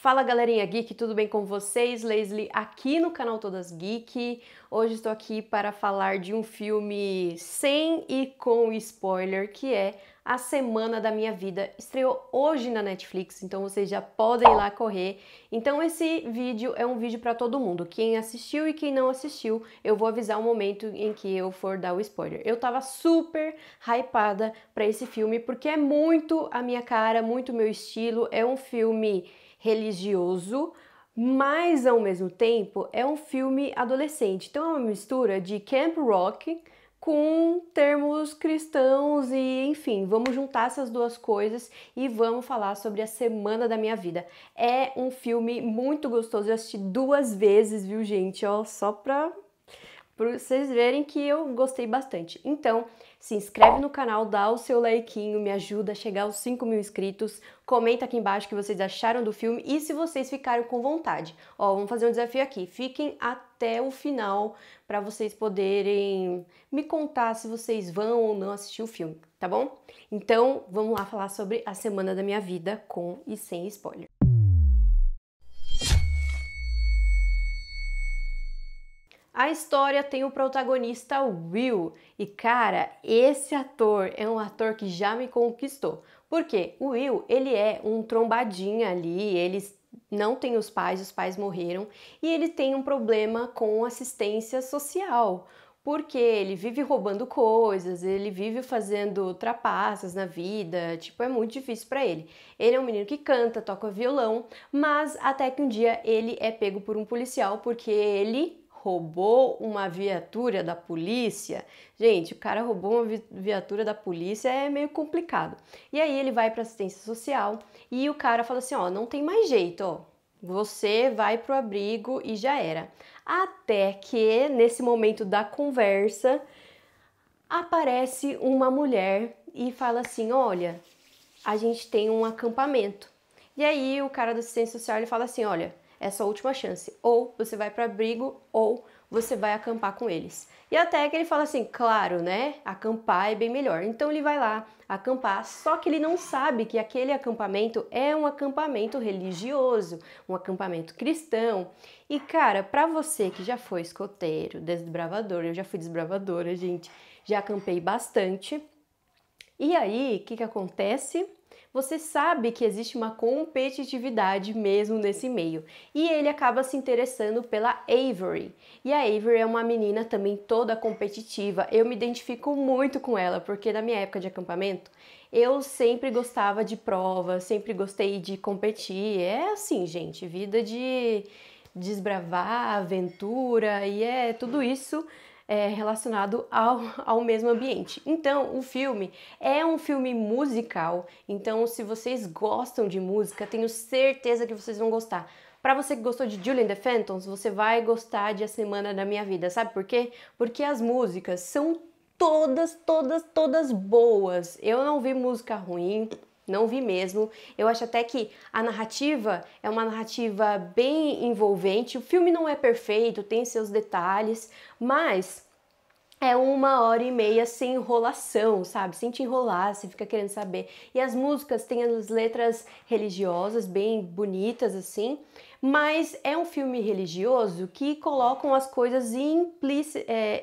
Fala galerinha geek, tudo bem com vocês? Leslie aqui no canal Todas Geek. Hoje estou aqui para falar de um filme sem e com spoiler, que é A Semana da Minha Vida. Estreou hoje na Netflix, então vocês já podem ir lá correr. Então esse vídeo é um vídeo para todo mundo, quem assistiu e quem não assistiu, eu vou avisar o momento em que eu for dar o spoiler. Eu tava super hypada para esse filme porque é muito a minha cara, muito meu estilo, é um filme religioso, mas ao mesmo tempo é um filme adolescente. Então é uma mistura de camp rock com termos cristãos e enfim, vamos juntar essas duas coisas e vamos falar sobre a semana da minha vida. É um filme muito gostoso, eu assisti duas vezes, viu, gente? Ó, só pra para vocês verem que eu gostei bastante. Então, se inscreve no canal, dá o seu likeinho, me ajuda a chegar aos 5 mil inscritos, comenta aqui embaixo o que vocês acharam do filme e se vocês ficaram com vontade. Ó, vamos fazer um desafio aqui, fiquem até o final para vocês poderem me contar se vocês vão ou não assistir o filme, tá bom? Então, vamos lá falar sobre a semana da minha vida com e sem spoiler. A história tem o protagonista Will, e cara, esse ator é um ator que já me conquistou. Porque o Will, ele é um trombadinha ali, ele não tem os pais, os pais morreram, e ele tem um problema com assistência social porque ele vive roubando coisas, ele vive fazendo trapaças na vida, tipo, é muito difícil para ele. Ele é um menino que canta, toca violão, mas até que um dia ele é pego por um policial porque ele roubou uma viatura da polícia. Gente, o cara roubou uma viatura da polícia é meio complicado. E aí ele vai para assistência social e o cara fala assim: ó, não tem mais jeito, ó. Você vai pro abrigo e já era. Até que nesse momento da conversa aparece uma mulher e fala assim: "Olha, a gente tem um acampamento". E aí o cara da assistência social ele fala assim: "Olha, é sua última chance. Ou você vai para abrigo ou você vai acampar com eles. E até que ele fala assim, claro, né? Acampar é bem melhor. Então ele vai lá acampar, só que ele não sabe que aquele acampamento é um acampamento religioso, um acampamento cristão. E cara, para você que já foi escoteiro, desbravador, eu já fui desbravadora, gente, já acampei bastante. E aí, o que que acontece? Você sabe que existe uma competitividade mesmo nesse meio, e ele acaba se interessando pela Avery. E a Avery é uma menina também toda competitiva. Eu me identifico muito com ela, porque na minha época de acampamento, eu sempre gostava de prova, sempre gostei de competir. É assim, gente, vida de desbravar, aventura e é tudo isso é, relacionado ao, ao mesmo ambiente. Então, o filme é um filme musical, então se vocês gostam de música, tenho certeza que vocês vão gostar. Para você que gostou de Julian the Phantoms, você vai gostar de A Semana da Minha Vida, sabe por quê? Porque as músicas são todas, todas, todas boas. Eu não vi música ruim, não vi mesmo. Eu acho até que a narrativa é uma narrativa bem envolvente. O filme não é perfeito, tem seus detalhes, mas é uma hora e meia sem enrolação, sabe? Sem te enrolar, você fica querendo saber. E as músicas têm as letras religiosas, bem bonitas assim, mas é um filme religioso que colocam as coisas é,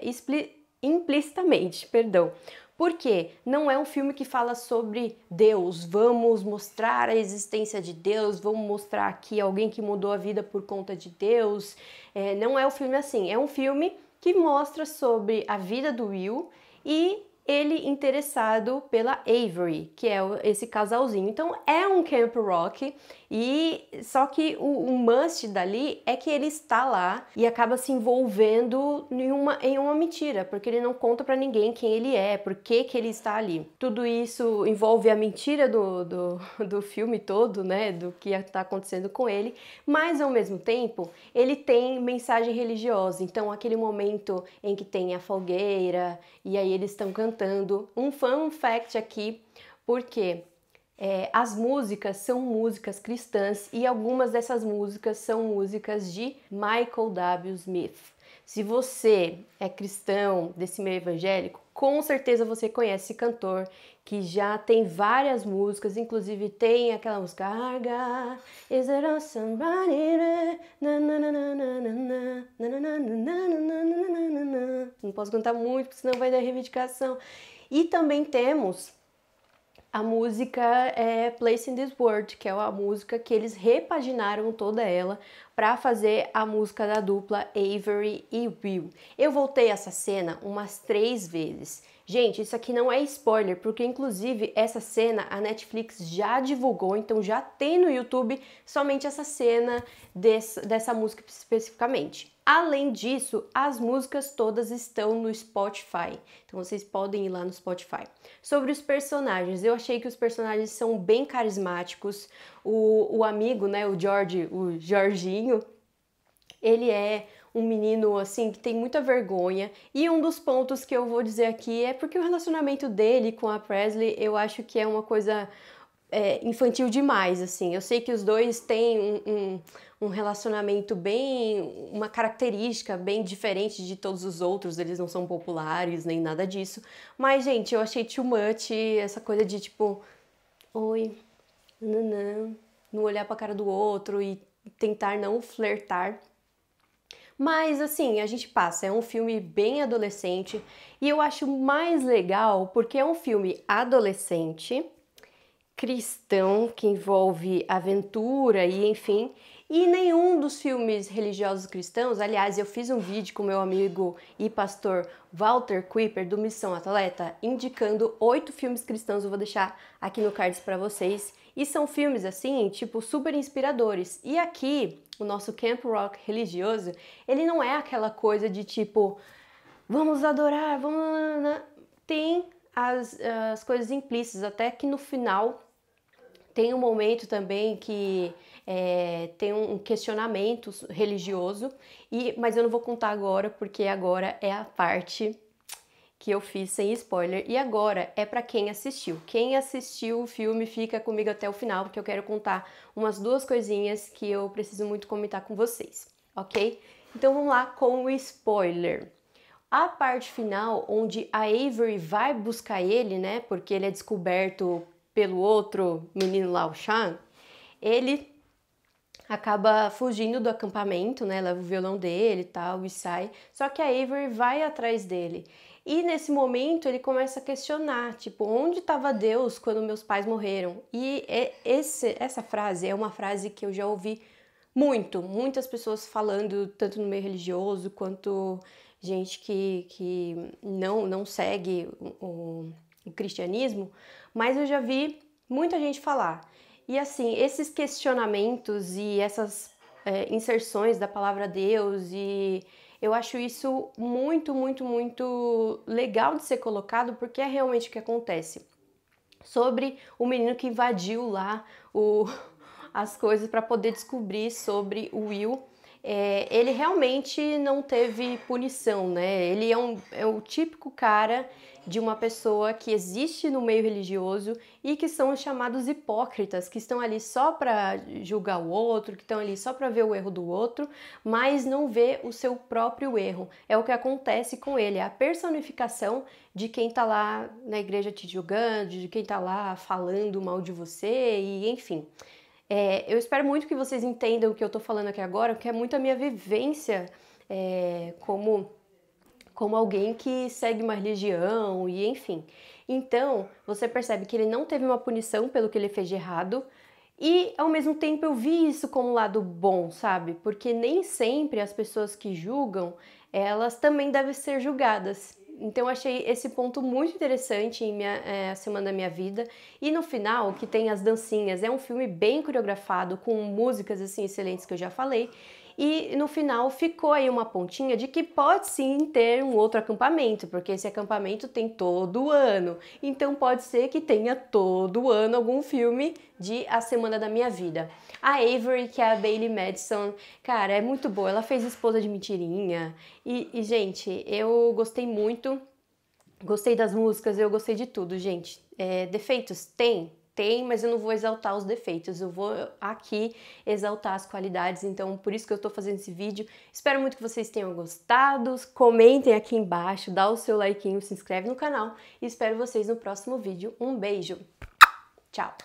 implicitamente, perdão. Porque não é um filme que fala sobre Deus, vamos mostrar a existência de Deus, vamos mostrar aqui alguém que mudou a vida por conta de Deus. É, não é um filme assim, é um filme que mostra sobre a vida do Will e ele interessado pela Avery, que é esse casalzinho. Então é um camp rock e só que o, o must dali é que ele está lá e acaba se envolvendo em uma, em uma mentira, porque ele não conta para ninguém quem ele é, por que, que ele está ali. Tudo isso envolve a mentira do, do, do filme todo, né, do que está acontecendo com ele, mas ao mesmo tempo ele tem mensagem religiosa. Então aquele momento em que tem a fogueira e aí eles estão cantando um fun fact aqui, porque é, as músicas são músicas cristãs e algumas dessas músicas são músicas de Michael W. Smith. Se você é cristão desse meio evangélico, com certeza você conhece esse cantor que já tem várias músicas, inclusive tem aquela música Arga, Is there somebody? não posso cantar muito, porque senão vai dar reivindicação. E também temos a música é Place in This World, que é a música que eles repaginaram toda ela para fazer a música da dupla Avery e Will. Eu voltei essa cena umas três vezes. Gente, isso aqui não é spoiler, porque inclusive essa cena a Netflix já divulgou, então já tem no YouTube somente essa cena desse, dessa música especificamente. Além disso, as músicas todas estão no Spotify, então vocês podem ir lá no Spotify. Sobre os personagens, eu achei que os personagens são bem carismáticos. O, o amigo, né, o George, o Jorginho, ele é um menino assim que tem muita vergonha. E um dos pontos que eu vou dizer aqui é porque o relacionamento dele com a Presley eu acho que é uma coisa é, infantil demais, assim. Eu sei que os dois têm um, um, um, relacionamento bem. uma característica bem diferente de todos os outros, eles não são populares nem nada disso. Mas, gente, eu achei too much essa coisa de tipo. Oi, nanã, não olhar pra cara do outro e tentar não flertar. Mas assim, a gente passa, é um filme bem adolescente e eu acho mais legal porque é um filme adolescente, cristão, que envolve aventura e enfim, e nenhum dos filmes religiosos cristãos, aliás, eu fiz um vídeo com meu amigo e pastor Walter Kuiper do Missão Atleta, indicando oito filmes cristãos, eu vou deixar aqui no cards para vocês. E são filmes assim, tipo super inspiradores. E aqui o tipo, nosso camp rock religioso, ele não é aquela coisa de tipo, vamos adorar, vamos. Tem as, as coisas implícitas, até que no final tem um momento também que é, tem um questionamento religioso, e, mas eu não vou contar agora, porque agora é a parte que eu fiz sem spoiler e agora é para quem assistiu. Quem assistiu o filme fica comigo até o final porque eu quero contar umas duas coisinhas que eu preciso muito comentar com vocês, ok? Então vamos lá com o spoiler. A parte final onde a Avery vai buscar ele, né? Porque ele é descoberto pelo outro menino lá, o Sean. Ele acaba fugindo do acampamento, né? Leva o violão dele e tal e sai. Só que a Avery vai atrás dele. E nesse momento ele começa a questionar, tipo, onde estava Deus quando meus pais morreram? E é, esse, essa frase é uma frase que eu já ouvi muito, muitas pessoas falando, tanto no meio religioso quanto gente que, que não, não segue o, o, o cristianismo, mas eu já vi muita gente falar. E assim, esses questionamentos e essas é, inserções da palavra Deus e eu acho isso muito, muito, muito legal de ser colocado porque é realmente o que acontece. Sobre o menino que invadiu lá o, as coisas para poder descobrir sobre o Will é, ele realmente não teve punição, né? Ele é, um, é o típico cara de uma pessoa que existe no meio religioso e que são os chamados hipócritas, que estão ali só para julgar o outro, que estão ali só para ver o erro do outro, mas não vê o seu próprio erro. É o que acontece com ele, é a personificação de quem está lá na igreja te julgando, de quem está lá falando mal de você e enfim. É, eu espero muito que vocês entendam o que eu estou falando aqui agora, porque é muito a minha vivência é, como, como alguém que segue uma religião e enfim. Então, você percebe que ele não teve uma punição pelo que ele fez de errado, e ao mesmo tempo eu vi isso como um lado bom, sabe? Porque nem sempre as pessoas que julgam, elas também devem ser julgadas. Então achei esse ponto muito interessante em minha, é, a semana da minha vida. E no final, que tem as dancinhas, é um filme bem coreografado, com músicas assim excelentes que eu já falei e no final ficou aí uma pontinha de que pode sim ter um outro acampamento, porque esse acampamento tem todo ano. Então pode ser que tenha todo ano algum filme de A Semana da Minha Vida. A Avery, que é a Bailey Madison, cara, é muito boa. Ela fez Esposa de Mentirinha. E, e gente, eu gostei muito. Gostei das músicas, eu gostei de tudo, gente. É, defeitos tem, tem, mas eu não vou exaltar os defeitos, eu vou aqui exaltar as qualidades, então por isso que eu estou fazendo esse vídeo. Espero muito que vocês tenham gostado, comentem aqui embaixo, dá o seu like, se inscreve no canal e espero vocês no próximo vídeo. Um beijo, tchau!